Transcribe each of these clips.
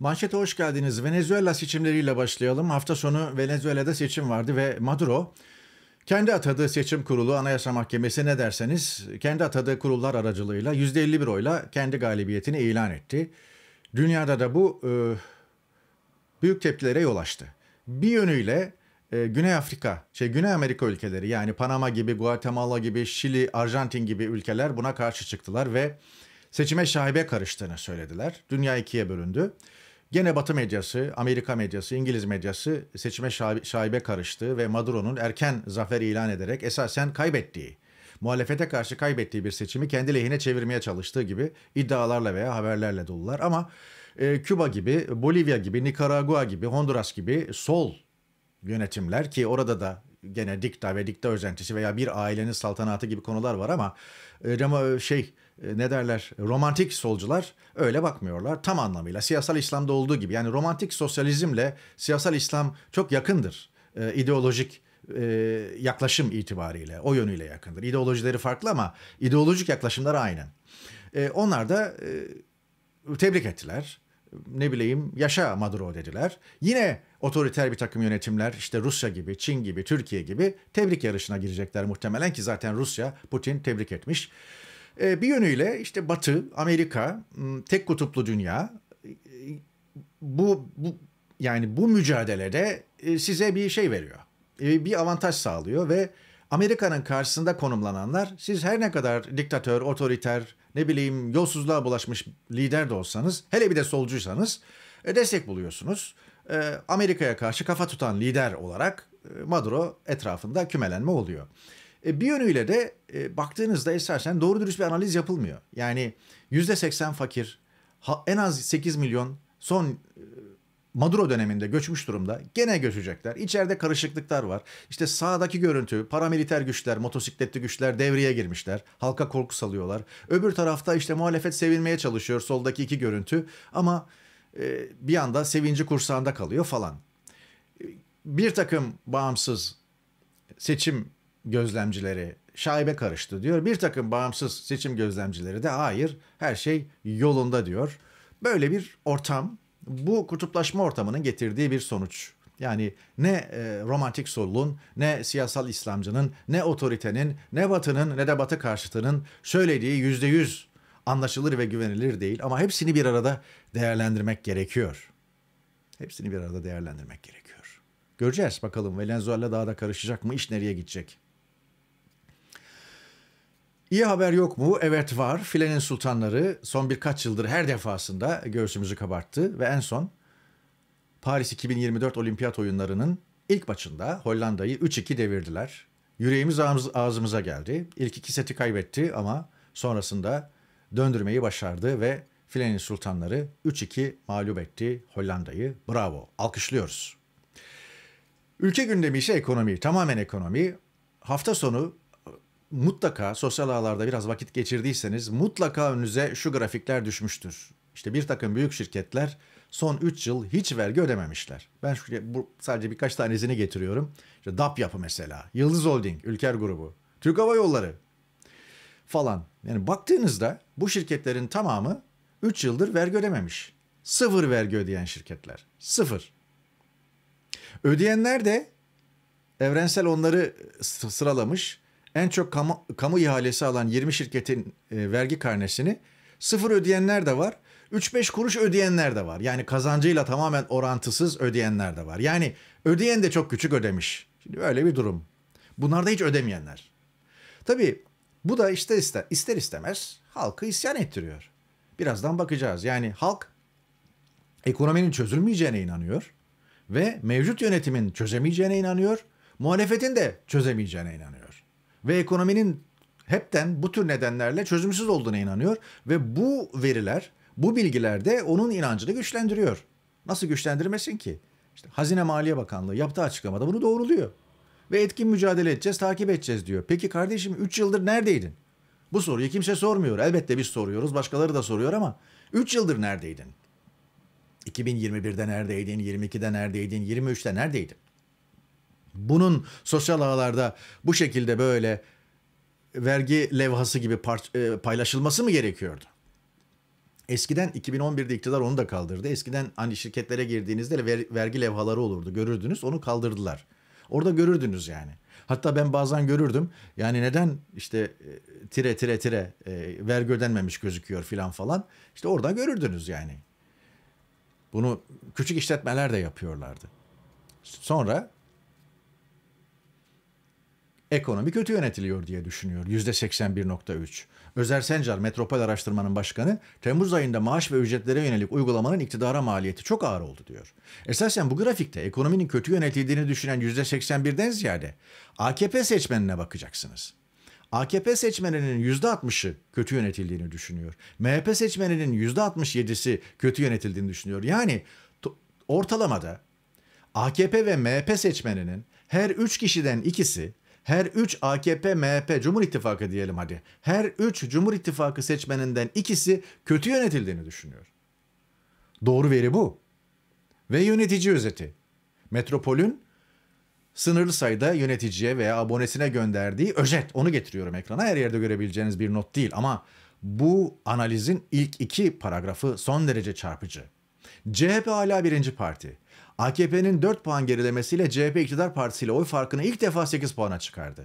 Manşete hoş geldiniz. Venezuela seçimleriyle başlayalım. Hafta sonu Venezuela'da seçim vardı ve Maduro kendi atadığı seçim kurulu Anayasa Mahkemesi ne derseniz kendi atadığı kurullar aracılığıyla %51 oyla kendi galibiyetini ilan etti. Dünyada da bu e, büyük tepkilere yol açtı. Bir yönüyle e, Güney Afrika, şey Güney Amerika ülkeleri yani Panama gibi, Guatemala gibi, Şili, Arjantin gibi ülkeler buna karşı çıktılar ve seçime şahibe karıştığını söylediler. Dünya ikiye bölündü. Gene Batı medyası, Amerika medyası, İngiliz medyası seçime şaibe karıştı ve Maduro'nun erken zafer ilan ederek esasen kaybettiği, muhalefete karşı kaybettiği bir seçimi kendi lehine çevirmeye çalıştığı gibi iddialarla veya haberlerle dolular. Ama e, Küba gibi, Bolivya gibi, Nikaragua gibi, Honduras gibi sol yönetimler ki orada da gene dikta ve dikta özentisi veya bir ailenin saltanatı gibi konular var ama e, şey e, ne derler romantik solcular öyle bakmıyorlar. Tam anlamıyla siyasal İslam'da olduğu gibi yani romantik sosyalizmle siyasal İslam çok yakındır e, ideolojik e, yaklaşım itibariyle o yönüyle yakındır. ideolojileri farklı ama ideolojik yaklaşımlar aynen. E, onlar da e, tebrik ettiler. Ne bileyim yaşa Maduro dediler. Yine otoriter bir takım yönetimler işte Rusya gibi, Çin gibi, Türkiye gibi tebrik yarışına girecekler muhtemelen ki zaten Rusya Putin tebrik etmiş. Ee, bir yönüyle işte Batı, Amerika, tek kutuplu dünya bu, bu yani bu mücadelede e, size bir şey veriyor. E, bir avantaj sağlıyor ve Amerika'nın karşısında konumlananlar siz her ne kadar diktatör, otoriter, ne bileyim yolsuzluğa bulaşmış lider de olsanız, hele bir de solcuysanız e, destek buluyorsunuz. Amerika'ya karşı kafa tutan lider olarak Maduro etrafında kümelenme oluyor. E, bir yönüyle de e, baktığınızda esasen doğru dürüst bir analiz yapılmıyor. Yani %80 fakir, ha, en az 8 milyon son e, Maduro döneminde göçmüş durumda. Gene göçecekler. İçeride karışıklıklar var. İşte sağdaki görüntü paramiliter güçler, motosikletli güçler devreye girmişler. Halka korku salıyorlar. Öbür tarafta işte muhalefet sevinmeye çalışıyor soldaki iki görüntü. Ama e, bir anda sevinci kursağında kalıyor falan. E, bir takım bağımsız seçim gözlemcileri şaibe karıştı diyor. Bir takım bağımsız seçim gözlemcileri de hayır her şey yolunda diyor. Böyle bir ortam bu kutuplaşma ortamının getirdiği bir sonuç. Yani ne e, romantik solun, ne siyasal İslamcının, ne otoritenin, ne batının, ne de batı karşıtının söylediği yüzde yüz anlaşılır ve güvenilir değil. Ama hepsini bir arada değerlendirmek gerekiyor. Hepsini bir arada değerlendirmek gerekiyor. Göreceğiz bakalım Venezuela daha da karışacak mı, iş nereye gidecek? İyi haber yok mu? Evet var. Filenin sultanları son birkaç yıldır her defasında göğsümüzü kabarttı ve en son Paris 2024 Olimpiyat oyunlarının ilk maçında Hollanda'yı 3-2 devirdiler. Yüreğimiz ağzımıza geldi. İlk iki seti kaybetti ama sonrasında döndürmeyi başardı ve Filenin sultanları 3-2 mağlup etti Hollanda'yı. Bravo. Alkışlıyoruz. Ülke gündemi ise ekonomi. Tamamen ekonomi. Hafta sonu mutlaka sosyal ağlarda biraz vakit geçirdiyseniz mutlaka önünüze şu grafikler düşmüştür. İşte bir takım büyük şirketler son 3 yıl hiç vergi ödememişler. Ben şu, bu, sadece birkaç tanesini getiriyorum. İşte DAP yapı mesela, Yıldız Holding, Ülker Grubu, Türk Hava Yolları falan. Yani baktığınızda bu şirketlerin tamamı 3 yıldır vergi ödememiş. Sıfır vergi ödeyen şirketler. Sıfır. Ödeyenler de Evrensel onları sıralamış en çok kamu, kamu ihalesi alan 20 şirketin e, vergi karnesini sıfır ödeyenler de var. 3-5 kuruş ödeyenler de var. Yani kazancıyla tamamen orantısız ödeyenler de var. Yani ödeyen de çok küçük ödemiş. Şimdi böyle bir durum. Bunlar da hiç ödemeyenler. Tabii bu da işte ister, ister istemez halkı isyan ettiriyor. Birazdan bakacağız. Yani halk ekonominin çözülmeyeceğine inanıyor ve mevcut yönetimin çözemeyeceğine inanıyor. Muhalefetin de çözemeyeceğine inanıyor ve ekonominin hepten bu tür nedenlerle çözümsüz olduğuna inanıyor ve bu veriler, bu bilgiler de onun inancını güçlendiriyor. Nasıl güçlendirmesin ki? İşte Hazine Maliye Bakanlığı yaptığı açıklamada bunu doğruluyor. Ve etkin mücadele edeceğiz, takip edeceğiz diyor. Peki kardeşim 3 yıldır neredeydin? Bu soruyu kimse sormuyor. Elbette biz soruyoruz, başkaları da soruyor ama 3 yıldır neredeydin? 2021'de neredeydin, 22'de neredeydin, 23'te neredeydin? Bunun sosyal ağlarda bu şekilde böyle vergi levhası gibi e, paylaşılması mı gerekiyordu? Eskiden 2011'de iktidar onu da kaldırdı. Eskiden hani şirketlere girdiğinizde ver, vergi levhaları olurdu. Görürdünüz onu kaldırdılar. Orada görürdünüz yani. Hatta ben bazen görürdüm. Yani neden işte e, tire tire tire e, vergi ödenmemiş gözüküyor filan falan. İşte orada görürdünüz yani. Bunu küçük işletmeler de yapıyorlardı. Sonra ekonomi kötü yönetiliyor diye düşünüyor %81.3. Özer Sencar Metropol Araştırma'nın başkanı Temmuz ayında maaş ve ücretlere yönelik uygulamanın iktidara maliyeti çok ağır oldu diyor. Esasen bu grafikte ekonominin kötü yönetildiğini düşünen %81'den ziyade AKP seçmenine bakacaksınız. AKP seçmeninin %60'ı kötü yönetildiğini düşünüyor. MHP seçmeninin %67'si kötü yönetildiğini düşünüyor. Yani ortalamada AKP ve MHP seçmeninin her 3 kişiden ikisi her 3 AKP, MHP, Cumhur İttifakı diyelim hadi. Her 3 Cumhur İttifakı seçmeninden ikisi kötü yönetildiğini düşünüyor. Doğru veri bu. Ve yönetici özeti. Metropol'ün sınırlı sayıda yöneticiye veya abonesine gönderdiği özet. Onu getiriyorum ekrana. Her yerde görebileceğiniz bir not değil ama bu analizin ilk iki paragrafı son derece çarpıcı. CHP hala birinci parti. AKP'nin 4 puan gerilemesiyle CHP iktidar partisiyle oy farkını ilk defa 8 puana çıkardı.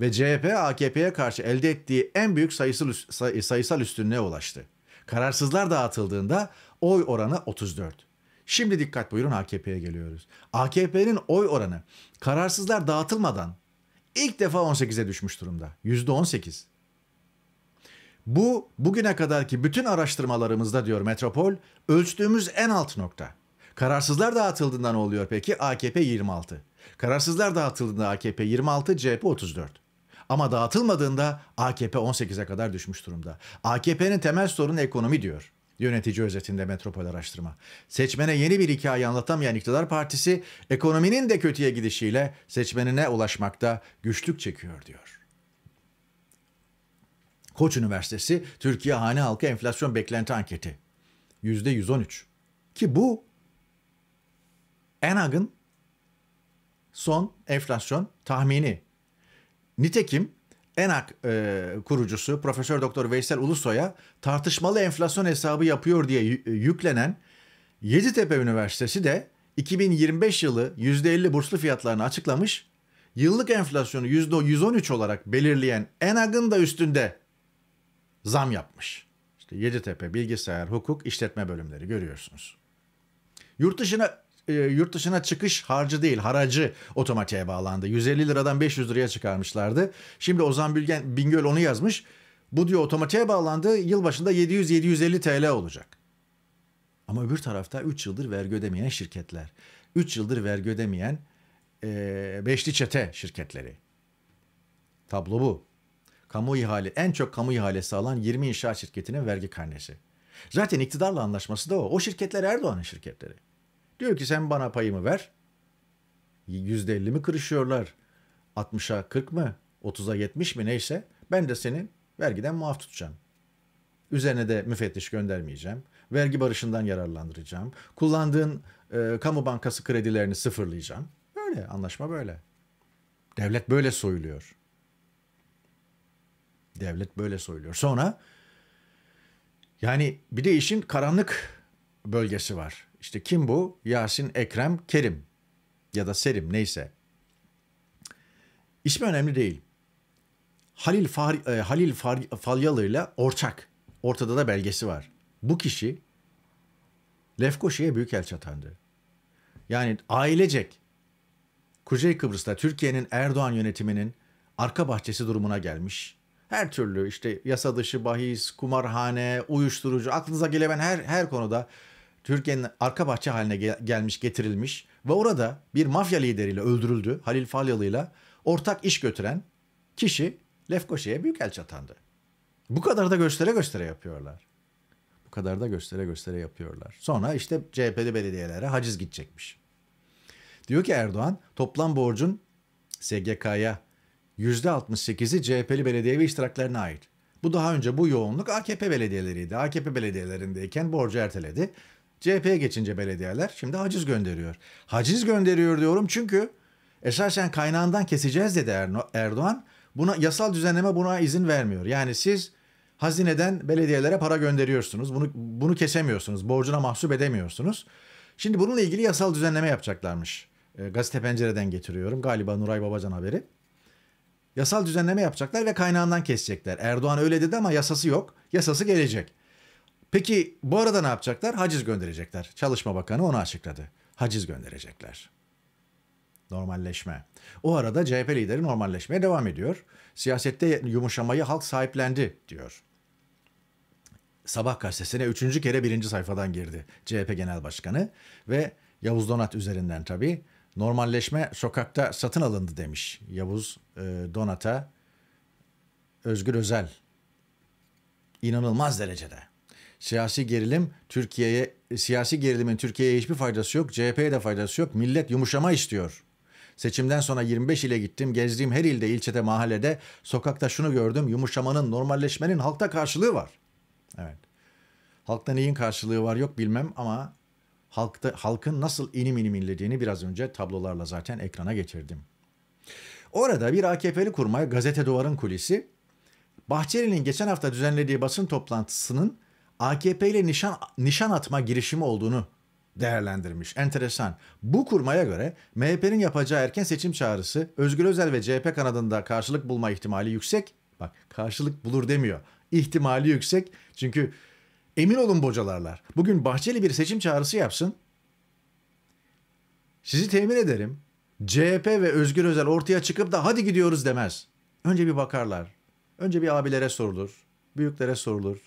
Ve CHP AKP'ye karşı elde ettiği en büyük sayısal, sayısal üstünlüğe ulaştı. Kararsızlar dağıtıldığında oy oranı 34. Şimdi dikkat buyurun AKP'ye geliyoruz. AKP'nin oy oranı kararsızlar dağıtılmadan ilk defa 18'e düşmüş durumda. %18. Bu bugüne kadarki bütün araştırmalarımızda diyor Metropol ölçtüğümüz en alt nokta. Kararsızlar dağıtıldığında ne oluyor peki? AKP 26. Kararsızlar dağıtıldığında AKP 26, CHP 34. Ama dağıtılmadığında AKP 18'e kadar düşmüş durumda. AKP'nin temel sorunu ekonomi diyor yönetici özetinde Metropol Araştırma. Seçmene yeni bir hikaye anlatamayan iktidar partisi ekonominin de kötüye gidişiyle seçmenine ulaşmakta güçlük çekiyor diyor. Koç Üniversitesi Türkiye Hane Halkı Enflasyon Beklenti Anketi %113 ki bu Enag'ın son enflasyon tahmini. Nitekim Enag e, kurucusu Profesör Doktor Veysel Ulusoy'a tartışmalı enflasyon hesabı yapıyor diye e, yüklenen Yeditepe Üniversitesi de 2025 yılı %50 burslu fiyatlarını açıklamış. Yıllık enflasyonu %113 olarak belirleyen Enag'ın da üstünde zam yapmış. İşte Yeditepe Bilgisayar, Hukuk, İşletme bölümleri görüyorsunuz. Yurt dışına e, yurt dışına çıkış harcı değil haracı otomatiğe bağlandı. 150 liradan 500 liraya çıkarmışlardı. Şimdi Ozan Bilgen, Bingöl onu yazmış. Bu diyor otomatiğe bağlandı. Yılbaşında 700-750 TL olacak. Ama öbür tarafta 3 yıldır vergi ödemeyen şirketler. 3 yıldır vergi ödemeyen e, beşli çete şirketleri. Tablo bu. Kamu ihale, en çok kamu ihalesi alan 20 inşaat şirketinin vergi karnesi. Zaten iktidarla anlaşması da o. O şirketler Erdoğan'ın şirketleri. Diyor ki sen bana payımı ver. %50 mi kırışıyorlar? 60'a 40 mı? 30'a 70 mi neyse ben de seni vergiden muaf tutacağım. Üzerine de müfettiş göndermeyeceğim. Vergi barışından yararlandıracağım. Kullandığın e, kamu bankası kredilerini sıfırlayacağım. Böyle anlaşma böyle. Devlet böyle soyuluyor. Devlet böyle soyuluyor. Sonra yani bir de işin karanlık bölgesi var. İşte kim bu? Yasin Ekrem Kerim ya da Serim neyse. İsmi önemli değil. Halil, Far, e, Halil Far, Falyalı ile ortak. Ortada da belgesi var. Bu kişi Lefkoşa'ya büyük büyükelçi atandı. Yani ailecek Kuzey Kıbrıs'ta Türkiye'nin Erdoğan yönetiminin arka bahçesi durumuna gelmiş. Her türlü işte yasa dışı bahis, kumarhane, uyuşturucu aklınıza gelebilen her her konuda Türkiye'nin arka bahçe haline gel- gelmiş getirilmiş ve orada bir mafya lideriyle öldürüldü Halil Falyalı'yla ortak iş götüren kişi Lefkoşa'ya büyükelçi atandı. Bu kadar da göstere göstere yapıyorlar. Bu kadar da göstere göstere yapıyorlar. Sonra işte CHP'li belediyelere haciz gidecekmiş. Diyor ki Erdoğan toplam borcun SGK'ya %68'i CHP'li belediye ve iştiraklarına ait. Bu daha önce bu yoğunluk AKP belediyeleriydi. AKP belediyelerindeyken borcu erteledi. CHP'ye geçince belediyeler şimdi haciz gönderiyor. Haciz gönderiyor diyorum çünkü esasen kaynağından keseceğiz dedi Erdoğan. Buna yasal düzenleme buna izin vermiyor. Yani siz hazineden belediyelere para gönderiyorsunuz. Bunu bunu kesemiyorsunuz. Borcuna mahsup edemiyorsunuz. Şimdi bununla ilgili yasal düzenleme yapacaklarmış. E, gazete pencereden getiriyorum. Galiba Nuray Babacan haberi. Yasal düzenleme yapacaklar ve kaynağından kesecekler. Erdoğan öyle dedi ama yasası yok. Yasası gelecek. Peki bu arada ne yapacaklar? Haciz gönderecekler. Çalışma Bakanı onu açıkladı. Haciz gönderecekler. Normalleşme. O arada CHP lideri normalleşmeye devam ediyor. Siyasette yumuşamayı halk sahiplendi diyor. Sabah gazetesine üçüncü kere birinci sayfadan girdi CHP Genel Başkanı ve Yavuz Donat üzerinden tabii normalleşme sokakta satın alındı demiş Yavuz e, Donat'a Özgür Özel. İnanılmaz derecede. Siyasi gerilim Türkiye'ye siyasi gerilimin Türkiye'ye hiçbir faydası yok. CHP'ye de faydası yok. Millet yumuşama istiyor. Seçimden sonra 25 ile gittim. Gezdiğim her ilde, ilçede, mahallede, sokakta şunu gördüm. Yumuşamanın, normalleşmenin halkta karşılığı var. Evet. Halkta neyin karşılığı var yok bilmem ama halkta halkın nasıl inim inim inlediğini biraz önce tablolarla zaten ekrana getirdim. Orada bir AKP'li kurmay gazete duvarın kulisi Bahçeli'nin geçen hafta düzenlediği basın toplantısının AKP ile nişan, nişan atma girişimi olduğunu değerlendirmiş. Enteresan. Bu kurmaya göre MHP'nin yapacağı erken seçim çağrısı Özgür Özel ve CHP kanadında karşılık bulma ihtimali yüksek. Bak karşılık bulur demiyor. İhtimali yüksek. Çünkü emin olun bocalarlar. Bugün Bahçeli bir seçim çağrısı yapsın. Sizi temin ederim. CHP ve Özgür Özel ortaya çıkıp da hadi gidiyoruz demez. Önce bir bakarlar. Önce bir abilere sorulur. Büyüklere sorulur.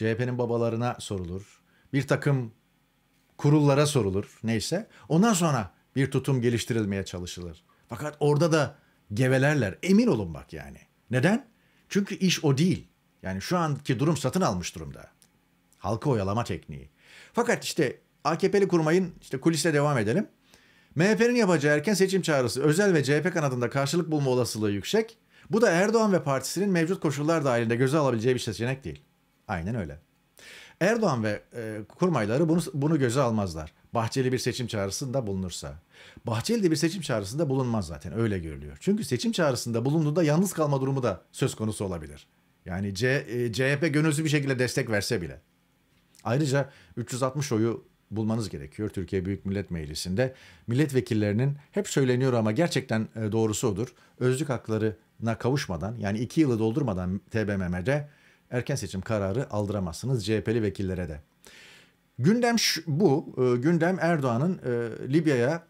CHP'nin babalarına sorulur. Bir takım kurullara sorulur neyse. Ondan sonra bir tutum geliştirilmeye çalışılır. Fakat orada da gevelerler. Emin olun bak yani. Neden? Çünkü iş o değil. Yani şu anki durum satın almış durumda. Halkı oyalama tekniği. Fakat işte AKP'li kurmayın işte kulise devam edelim. MHP'nin yapacağı erken seçim çağrısı özel ve CHP kanadında karşılık bulma olasılığı yüksek. Bu da Erdoğan ve partisinin mevcut koşullar dahilinde göze alabileceği bir seçenek değil. Aynen öyle. Erdoğan ve e, kurmayları bunu, bunu göze almazlar. Bahçeli bir seçim çağrısında bulunursa. Bahçeli de bir seçim çağrısında bulunmaz zaten öyle görülüyor. Çünkü seçim çağrısında bulunduğunda yalnız kalma durumu da söz konusu olabilir. Yani C, e, CHP gönülsüz bir şekilde destek verse bile. Ayrıca 360 oyu bulmanız gerekiyor Türkiye Büyük Millet Meclisi'nde. Milletvekillerinin hep söyleniyor ama gerçekten e, doğrusu odur. Özlük haklarına kavuşmadan yani iki yılı doldurmadan TBMM'de erken seçim kararı aldıramazsınız CHP'li vekillere de. Gündem şu, bu. E, gündem Erdoğan'ın e, Libya'ya,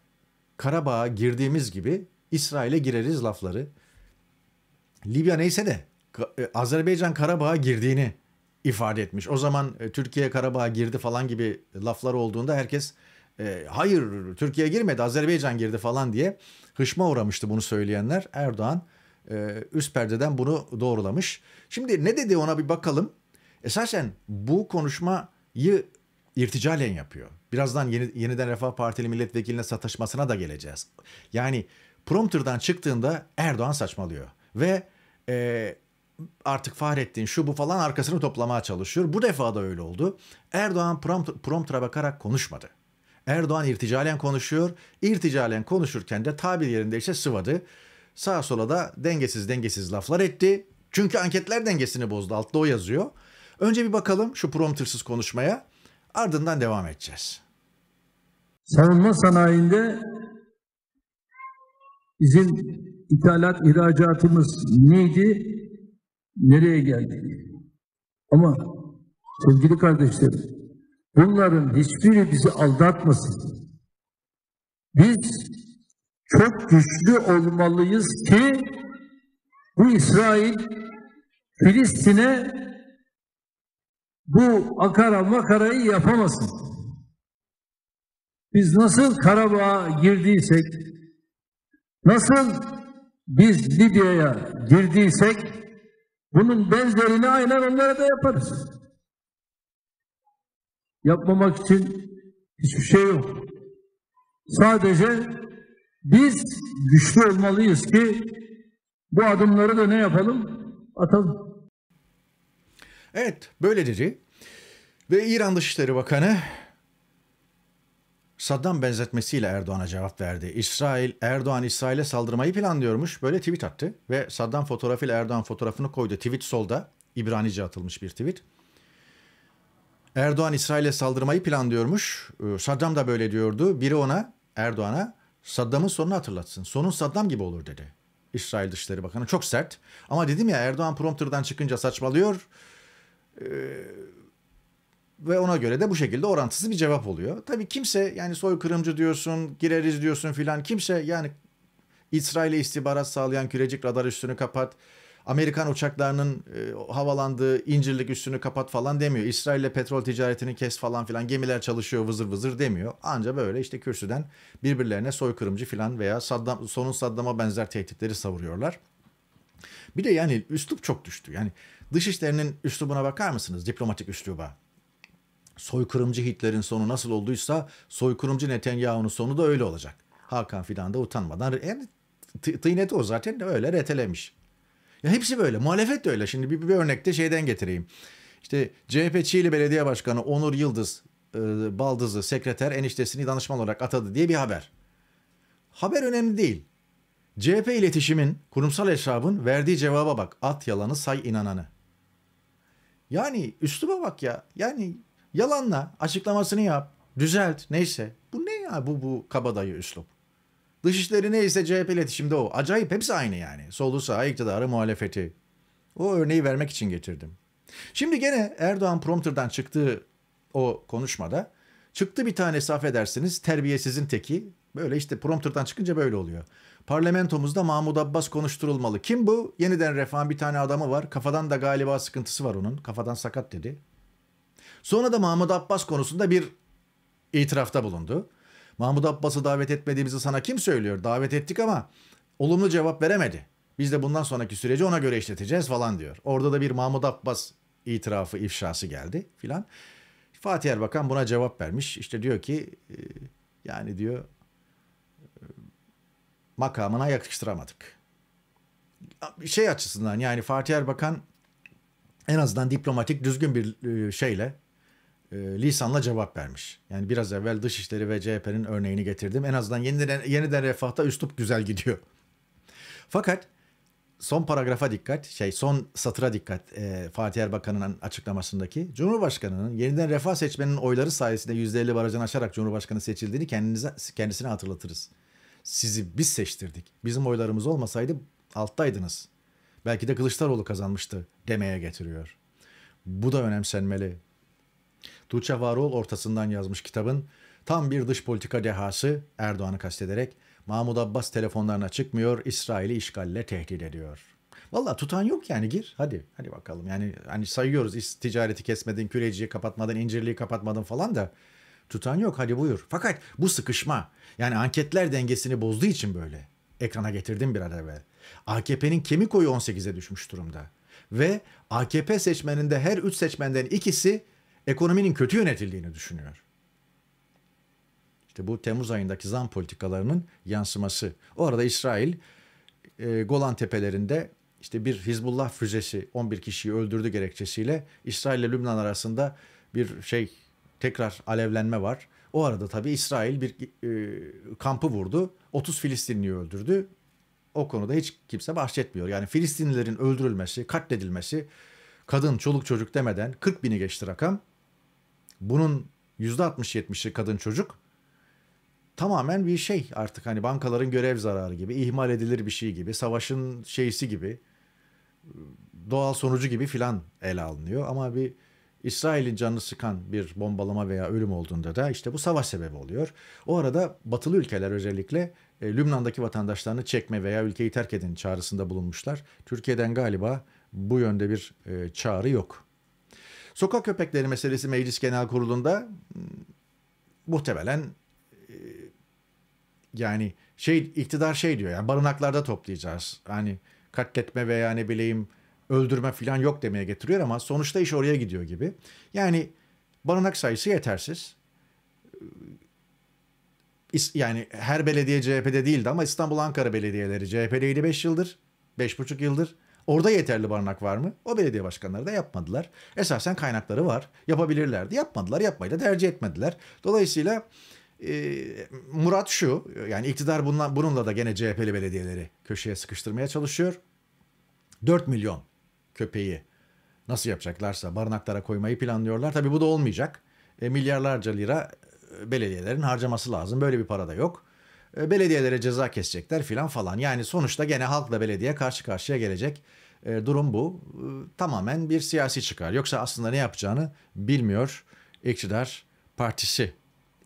Karabağ'a girdiğimiz gibi İsrail'e gireriz lafları. Libya neyse de e, Azerbaycan Karabağ'a girdiğini ifade etmiş. O zaman e, Türkiye Karabağ'a girdi falan gibi laflar olduğunda herkes e, hayır Türkiye girmedi Azerbaycan girdi falan diye hışma uğramıştı bunu söyleyenler. Erdoğan e, üst perdeden bunu doğrulamış. Şimdi ne dedi ona bir bakalım. Esasen bu konuşmayı irticalen yapıyor. Birazdan yeni, yeniden Refah Partili milletvekiline sataşmasına da geleceğiz. Yani prompterdan çıktığında Erdoğan saçmalıyor. Ve e, artık Fahrettin şu bu falan arkasını toplamaya çalışıyor. Bu defa da öyle oldu. Erdoğan prompt, promptera bakarak konuşmadı. Erdoğan irticalen konuşuyor. İrticalen konuşurken de tabir yerinde ise sıvadı sağa sola da dengesiz dengesiz laflar etti. Çünkü anketler dengesini bozdu. Altta o yazıyor. Önce bir bakalım şu promptersız konuşmaya. Ardından devam edeceğiz. Savunma sanayinde bizim ithalat ihracatımız neydi? Nereye geldi? Ama sevgili kardeşlerim bunların hiçbiri bizi aldatmasın. Biz çok güçlü olmalıyız ki bu İsrail Filistin'e bu akara makarayı yapamasın. Biz nasıl Karabağ'a girdiysek, nasıl biz Libya'ya girdiysek bunun benzerini aynen onlara da yaparız. Yapmamak için hiçbir şey yok. Sadece biz güçlü olmalıyız ki bu adımları da ne yapalım? Atalım. Evet, böyle dedi. Ve İran Dışişleri Bakanı Saddam benzetmesiyle Erdoğan'a cevap verdi. İsrail, Erdoğan İsrail'e saldırmayı planlıyormuş. Böyle tweet attı. Ve Saddam fotoğrafıyla Erdoğan fotoğrafını koydu. Tweet solda. İbranice atılmış bir tweet. Erdoğan İsrail'e saldırmayı planlıyormuş. Ee, Saddam da böyle diyordu. Biri ona, Erdoğan'a Saddam'ın sonunu hatırlatsın. Sonun Saddam gibi olur dedi. İsrail Dışişleri Bakanı çok sert. Ama dedim ya Erdoğan prompterdan çıkınca saçmalıyor. Ee, ve ona göre de bu şekilde orantısız bir cevap oluyor. Tabii kimse yani soykırımcı diyorsun, gireriz diyorsun filan kimse yani İsrail'e istihbarat sağlayan kürecik radar üstünü kapat, Amerikan uçaklarının e, havalandığı incirlik üstünü kapat falan demiyor. İsrail'le petrol ticaretini kes falan filan gemiler çalışıyor vızır vızır demiyor. Anca böyle işte kürsüden birbirlerine soykırımcı filan veya Saddam, sonun Saddam'a benzer tehditleri savuruyorlar. Bir de yani üslup çok düştü. Yani dışişlerinin üslubuna bakar mısınız diplomatik üsluba? Soykırımcı Hitler'in sonu nasıl olduysa soykırımcı Netanyahu'nun sonu da öyle olacak. Hakan filan da utanmadan yani tı- tıyneti o zaten de öyle retelemiş. Ya hepsi böyle. Muhalefet de öyle. Şimdi bir, bir örnekte şeyden getireyim. İşte CHP Çiğli Belediye Başkanı Onur Yıldız e, Baldız'ı sekreter eniştesini danışman olarak atadı diye bir haber. Haber önemli değil. CHP iletişimin, kurumsal eşrafın verdiği cevaba bak. At yalanı say inananı. Yani üsluba bak ya. Yani yalanla açıklamasını yap, düzelt neyse. Bu ne ya bu bu kabadayı üslup? Dışişleri neyse CHP iletişimde o. Acayip hepsi aynı yani. Solu sağ, iktidarı, muhalefeti. O örneği vermek için getirdim. Şimdi gene Erdoğan prompterdan çıktığı o konuşmada çıktı bir tane tanesi affedersiniz terbiyesizin teki. Böyle işte prompterdan çıkınca böyle oluyor. Parlamentomuzda Mahmut Abbas konuşturulmalı. Kim bu? Yeniden refahın bir tane adamı var. Kafadan da galiba sıkıntısı var onun. Kafadan sakat dedi. Sonra da Mahmut Abbas konusunda bir itirafta bulundu. Mahmut Abbas'ı davet etmediğimizi sana kim söylüyor? Davet ettik ama olumlu cevap veremedi. Biz de bundan sonraki süreci ona göre işleteceğiz falan diyor. Orada da bir Mahmut Abbas itirafı, ifşası geldi filan. Fatih Erbakan buna cevap vermiş. İşte diyor ki e, yani diyor e, makamına yakıştıramadık. Şey açısından yani Fatih Erbakan en azından diplomatik düzgün bir e, şeyle e, lisanla cevap vermiş. Yani biraz evvel Dışişleri ve CHP'nin örneğini getirdim. En azından yeniden, yeniden refahta üslup güzel gidiyor. Fakat son paragrafa dikkat, şey son satıra dikkat e, Fatih Erbakan'ın açıklamasındaki Cumhurbaşkanı'nın yeniden refah seçmenin oyları sayesinde %50 barajını aşarak Cumhurbaşkanı seçildiğini kendinize, kendisine hatırlatırız. Sizi biz seçtirdik. Bizim oylarımız olmasaydı alttaydınız. Belki de Kılıçdaroğlu kazanmıştı demeye getiriyor. Bu da önemsenmeli. Tuğçe Varol ortasından yazmış kitabın tam bir dış politika dehası Erdoğan'ı kastederek Mahmut Abbas telefonlarına çıkmıyor, İsrail'i işgalle tehdit ediyor. Valla tutan yok yani gir hadi hadi bakalım yani hani sayıyoruz ticareti kesmedin, küreciyi kapatmadın, incirliği kapatmadın falan da tutan yok hadi buyur. Fakat bu sıkışma yani anketler dengesini bozduğu için böyle ekrana getirdim bir ara evvel. AKP'nin kemik oyu 18'e düşmüş durumda. Ve AKP seçmeninde her 3 seçmenden ikisi ekonominin kötü yönetildiğini düşünüyor. İşte bu Temmuz ayındaki zam politikalarının yansıması. O arada İsrail e, Golan Tepelerinde işte bir Hizbullah füzesi 11 kişiyi öldürdü gerekçesiyle İsrail ile Lübnan arasında bir şey tekrar alevlenme var. O arada tabii İsrail bir e, kampı vurdu. 30 Filistinliyi öldürdü. O konuda hiç kimse bahsetmiyor. Yani Filistinlilerin öldürülmesi, katledilmesi, kadın, çoluk çocuk demeden 40 bini geçti rakam. Bunun %60-70'i kadın çocuk. Tamamen bir şey artık hani bankaların görev zararı gibi, ihmal edilir bir şey gibi, savaşın şeysi gibi, doğal sonucu gibi filan ele alınıyor. Ama bir İsrail'in canını sıkan bir bombalama veya ölüm olduğunda da işte bu savaş sebebi oluyor. O arada batılı ülkeler özellikle e, Lübnan'daki vatandaşlarını çekme veya ülkeyi terk edin çağrısında bulunmuşlar. Türkiye'den galiba bu yönde bir e, çağrı yok. Sokak köpekleri meselesi Meclis Genel Kurulu'nda hmm, muhtemelen e, yani şey iktidar şey diyor yani barınaklarda toplayacağız. Hani katletme veya ne bileyim öldürme falan yok demeye getiriyor ama sonuçta iş oraya gidiyor gibi. Yani barınak sayısı yetersiz. Ee, yani her belediye CHP'de değildi ama İstanbul Ankara belediyeleri CHP'deydi 5 yıldır, 5,5 yıldır. Orada yeterli barınak var mı? O belediye başkanları da yapmadılar. Esasen kaynakları var. Yapabilirlerdi. Yapmadılar. Yapmayı da tercih etmediler. Dolayısıyla e, Murat şu yani iktidar bundan, bununla da gene CHP'li belediyeleri köşeye sıkıştırmaya çalışıyor. 4 milyon köpeği nasıl yapacaklarsa barınaklara koymayı planlıyorlar. Tabii bu da olmayacak. E, milyarlarca lira e, belediyelerin harcaması lazım. Böyle bir para da yok. E, belediyelere ceza kesecekler filan falan. Yani sonuçta gene halkla belediye karşı karşıya gelecek e, durum bu. E, tamamen bir siyasi çıkar. Yoksa aslında ne yapacağını bilmiyor iktidar partisi.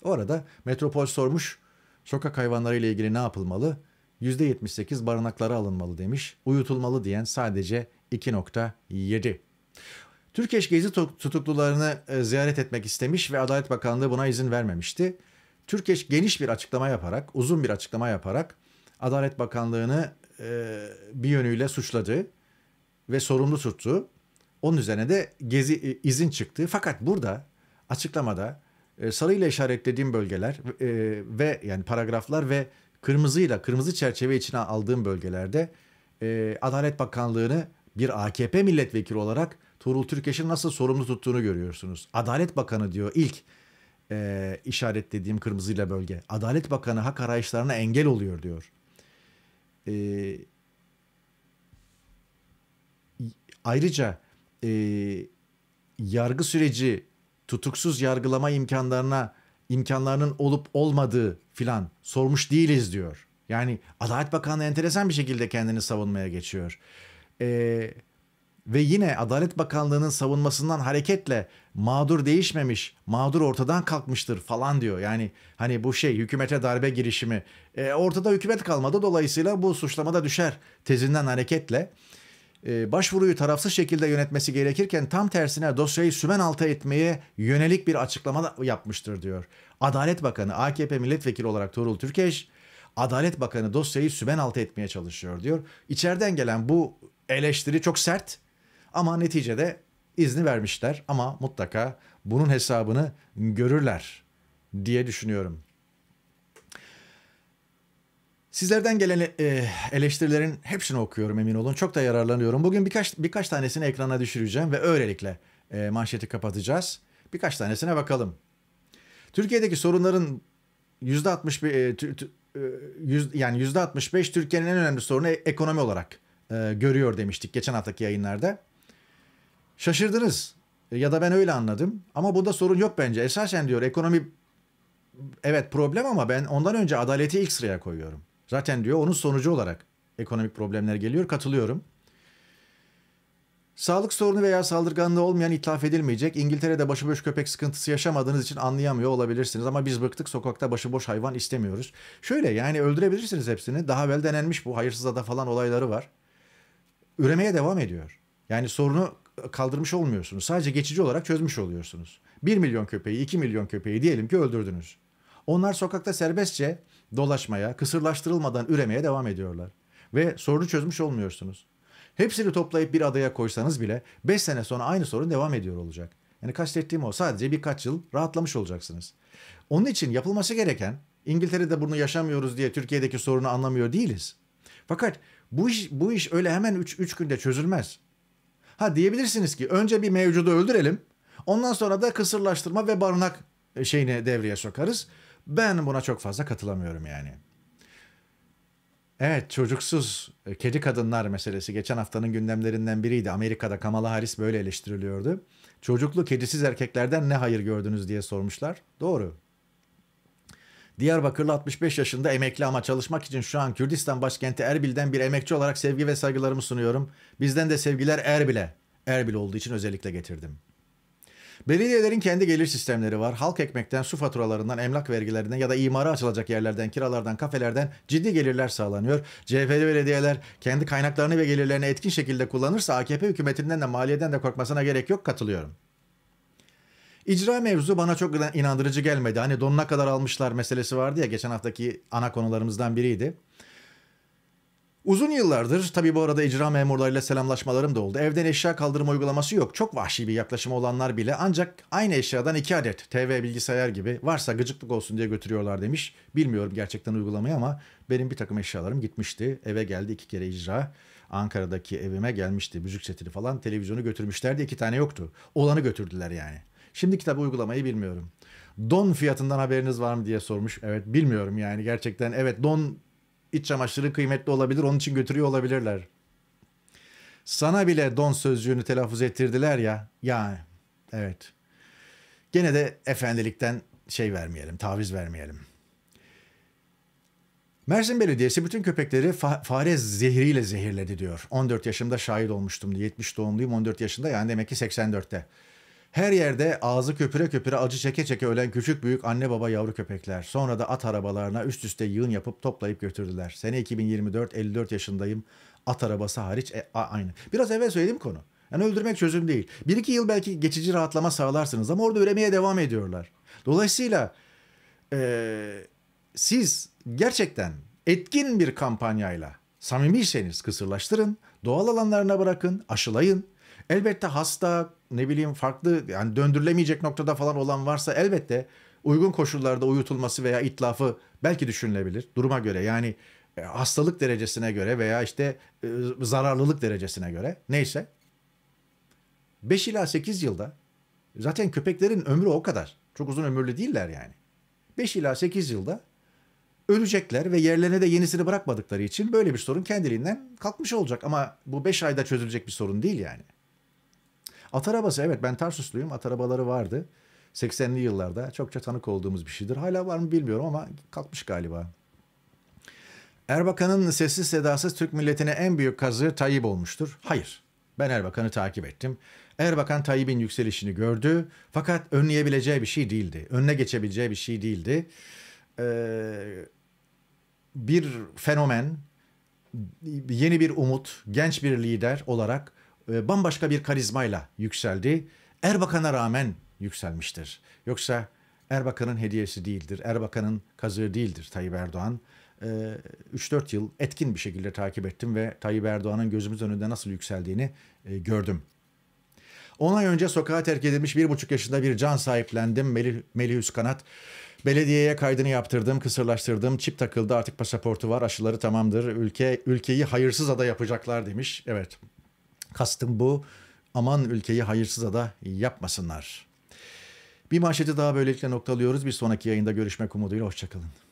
Orada Metropol sormuş sokak hayvanları ile ilgili ne yapılmalı? %78 barınaklara alınmalı demiş. Uyutulmalı diyen sadece 2.7. Türkeş Gezi tutuklularını ziyaret etmek istemiş ve Adalet Bakanlığı buna izin vermemişti. Türkeş geniş bir açıklama yaparak, uzun bir açıklama yaparak Adalet Bakanlığı'nı e, bir yönüyle suçladı ve sorumlu tuttu. Onun üzerine de gezi e, izin çıktı. Fakat burada açıklamada e, sarıyla işaretlediğim bölgeler e, ve yani paragraflar ve kırmızıyla kırmızı çerçeve içine aldığım bölgelerde e, Adalet Bakanlığı'nı bir AKP milletvekili olarak Tuğrul Türkeş'in nasıl sorumlu tuttuğunu görüyorsunuz. Adalet Bakanı diyor ilk e, işaretlediğim kırmızıyla bölge. Adalet Bakanı hak arayışlarına engel oluyor diyor. E, ayrıca e, yargı süreci tutuksuz yargılama imkanlarına imkanlarının olup olmadığı filan sormuş değiliz diyor. Yani Adalet Bakanı enteresan bir şekilde kendini savunmaya geçiyor. Eee ve yine Adalet Bakanlığı'nın savunmasından hareketle mağdur değişmemiş, mağdur ortadan kalkmıştır falan diyor. Yani hani bu şey hükümete darbe girişimi. E, ortada hükümet kalmadı dolayısıyla bu suçlamada düşer tezinden hareketle. E, başvuruyu tarafsız şekilde yönetmesi gerekirken tam tersine dosyayı sümen alta etmeye yönelik bir açıklama yapmıştır diyor. Adalet Bakanı AKP milletvekili olarak Tuğrul Türkeş Adalet Bakanı dosyayı sümen alta etmeye çalışıyor diyor. İçeriden gelen bu eleştiri çok sert ama neticede izni vermişler ama mutlaka bunun hesabını görürler diye düşünüyorum. Sizlerden gelen e, eleştirilerin hepsini okuyorum emin olun. Çok da yararlanıyorum. Bugün birkaç birkaç tanesini ekrana düşüreceğim ve öylelikle e, manşeti kapatacağız. Birkaç tanesine bakalım. Türkiye'deki sorunların %60 e, yani %65 Türkiye'nin en önemli sorunu ekonomi olarak görüyor demiştik geçen haftaki yayınlarda. Şaşırdınız e, ya da ben öyle anladım ama burada sorun yok bence. Esasen diyor ekonomi evet problem ama ben ondan önce adaleti ilk sıraya koyuyorum. Zaten diyor onun sonucu olarak ekonomik problemler geliyor katılıyorum. Sağlık sorunu veya saldırganlığı olmayan ithaf edilmeyecek. İngiltere'de başıboş köpek sıkıntısı yaşamadığınız için anlayamıyor olabilirsiniz. Ama biz bıktık sokakta başıboş hayvan istemiyoruz. Şöyle yani öldürebilirsiniz hepsini. Daha evvel denenmiş bu hayırsız ada falan olayları var. Üremeye devam ediyor. Yani sorunu kaldırmış olmuyorsunuz. Sadece geçici olarak çözmüş oluyorsunuz. 1 milyon köpeği, 2 milyon köpeği diyelim ki öldürdünüz. Onlar sokakta serbestçe dolaşmaya, kısırlaştırılmadan üremeye devam ediyorlar. Ve sorunu çözmüş olmuyorsunuz. Hepsini toplayıp bir adaya koysanız bile 5 sene sonra aynı sorun devam ediyor olacak. Yani kastettiğim o. Sadece birkaç yıl rahatlamış olacaksınız. Onun için yapılması gereken İngiltere'de bunu yaşamıyoruz diye Türkiye'deki sorunu anlamıyor değiliz. Fakat bu iş, bu iş öyle hemen 3 günde çözülmez. Ha diyebilirsiniz ki önce bir mevcudu öldürelim. Ondan sonra da kısırlaştırma ve barınak e, şeyini devreye sokarız. Ben buna çok fazla katılamıyorum yani. Evet çocuksuz e, kedi kadınlar meselesi geçen haftanın gündemlerinden biriydi. Amerika'da Kamala Harris böyle eleştiriliyordu. Çocuklu kedisiz erkeklerden ne hayır gördünüz diye sormuşlar. Doğru. Diyarbakırlı 65 yaşında emekli ama çalışmak için şu an Kürdistan başkenti Erbil'den bir emekçi olarak sevgi ve saygılarımı sunuyorum. Bizden de sevgiler Erbil'e. Erbil olduğu için özellikle getirdim. Belediyelerin kendi gelir sistemleri var. Halk ekmekten, su faturalarından, emlak vergilerinden ya da imara açılacak yerlerden, kiralardan, kafelerden ciddi gelirler sağlanıyor. CHP'li belediyeler kendi kaynaklarını ve gelirlerini etkin şekilde kullanırsa AKP hükümetinden de maliyeden de korkmasına gerek yok katılıyorum. İcra mevzu bana çok inandırıcı gelmedi. Hani donuna kadar almışlar meselesi vardı ya geçen haftaki ana konularımızdan biriydi. Uzun yıllardır tabi bu arada icra memurlarıyla selamlaşmalarım da oldu. Evden eşya kaldırma uygulaması yok. Çok vahşi bir yaklaşım olanlar bile ancak aynı eşyadan iki adet TV bilgisayar gibi varsa gıcıklık olsun diye götürüyorlar demiş. Bilmiyorum gerçekten uygulamayı ama benim bir takım eşyalarım gitmişti. Eve geldi iki kere icra. Ankara'daki evime gelmişti. Müzik setini falan televizyonu götürmüşlerdi. iki tane yoktu. Olanı götürdüler yani. Şimdi kitabı uygulamayı bilmiyorum. Don fiyatından haberiniz var mı diye sormuş. Evet bilmiyorum yani gerçekten evet don iç çamaşırı kıymetli olabilir onun için götürüyor olabilirler. Sana bile don sözcüğünü telaffuz ettirdiler ya. Yani evet. Gene de efendilikten şey vermeyelim, taviz vermeyelim. Mersin Belediyesi bütün köpekleri fa- fare zehriyle zehirledi diyor. 14 yaşımda şahit olmuştum 70 doğumluyum 14 yaşında yani demek ki 84'te. Her yerde ağzı köpüre köpüre acı çeke çeke ölen küçük büyük anne baba yavru köpekler. Sonra da at arabalarına üst üste yığın yapıp toplayıp götürdüler. Sene 2024 54 yaşındayım. At arabası hariç e, a, aynı. Biraz evvel söyledim konu. Yani öldürmek çözüm değil. Bir iki yıl belki geçici rahatlama sağlarsınız ama orada üremeye devam ediyorlar. Dolayısıyla e, siz gerçekten etkin bir kampanyayla samimiyseniz kısırlaştırın, doğal alanlarına bırakın, aşılayın. Elbette hasta, ne bileyim farklı yani döndürülemeyecek noktada falan olan varsa elbette uygun koşullarda uyutulması veya itlafı belki düşünülebilir duruma göre. Yani e, hastalık derecesine göre veya işte e, zararlılık derecesine göre neyse. 5 ila 8 yılda zaten köpeklerin ömrü o kadar. Çok uzun ömürlü değiller yani. 5 ila 8 yılda ölecekler ve yerlerine de yenisini bırakmadıkları için böyle bir sorun kendiliğinden kalkmış olacak. Ama bu 5 ayda çözülecek bir sorun değil yani. At arabası evet ben Tarsusluyum. At arabaları vardı. 80'li yıllarda çokça tanık olduğumuz bir şeydir. Hala var mı bilmiyorum ama kalkmış galiba. Erbakan'ın sessiz sedasız Türk milletine en büyük kazığı Tayyip olmuştur. Hayır. Ben Erbakan'ı takip ettim. Erbakan Tayyip'in yükselişini gördü. Fakat önleyebileceği bir şey değildi. Önüne geçebileceği bir şey değildi. Ee, bir fenomen, yeni bir umut, genç bir lider olarak e, bambaşka bir karizmayla yükseldi. Erbakan'a rağmen yükselmiştir. Yoksa Erbakan'ın hediyesi değildir. Erbakan'ın kazığı değildir Tayyip Erdoğan. 3-4 e, yıl etkin bir şekilde takip ettim ve Tayyip Erdoğan'ın gözümüz önünde nasıl yükseldiğini e, gördüm. 10 ay önce sokağa terk edilmiş 1,5 yaşında bir can sahiplendim. Melih, Melih Üskanat. Belediyeye kaydını yaptırdım, kısırlaştırdım. Çip takıldı, artık pasaportu var, aşıları tamamdır. Ülke ülkeyi hayırsız ada yapacaklar demiş. Evet. Kastım bu. Aman ülkeyi hayırsıza da yapmasınlar. Bir manşeti daha böylelikle noktalıyoruz. Bir sonraki yayında görüşmek umuduyla. Hoşçakalın.